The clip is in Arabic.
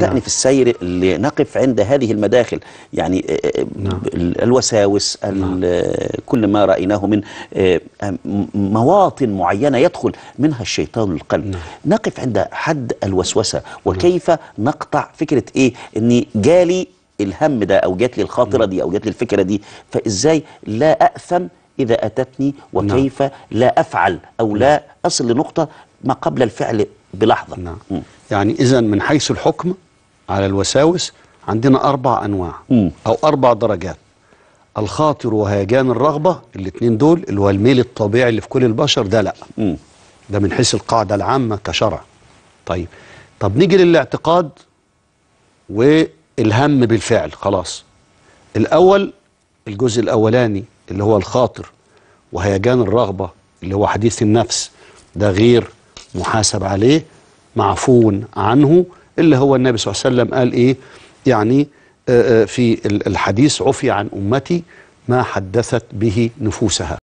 نستأنف نعم. السير لنقف عند هذه المداخل يعني آه، آه، نعم. الوساوس نعم. كل ما رأيناه من آه، مواطن معينة يدخل منها الشيطان القلب نعم. نقف عند حد الوسوسة نعم. وكيف نعم. نقطع فكرة إيه أني جالي الهم ده أو جات لي الخاطرة نعم. دي أو جات لي الفكرة دي فإزاي لا أأثم إذا أتتني وكيف نعم. لا أفعل أو نعم. لا أصل لنقطة ما قبل الفعل بلحظة نعم. يعني إذا من حيث الحكم على الوساوس عندنا أربع أنواع مم. أو أربع درجات الخاطر وهيجان الرغبة الاثنين دول اللي هو الميل الطبيعي اللي في كل البشر ده لا مم. ده من حيث القاعدة العامة كشرع طيب طب نيجي للاعتقاد والهم بالفعل خلاص الأول الجزء الأولاني اللي هو الخاطر وهيجان الرغبة اللي هو حديث النفس ده غير محاسب عليه معفون عنه اللي هو النبي صلى الله عليه وسلم قال إيه يعني آه، آه، في الحديث عفي عن أمتي ما حدثت به نفوسها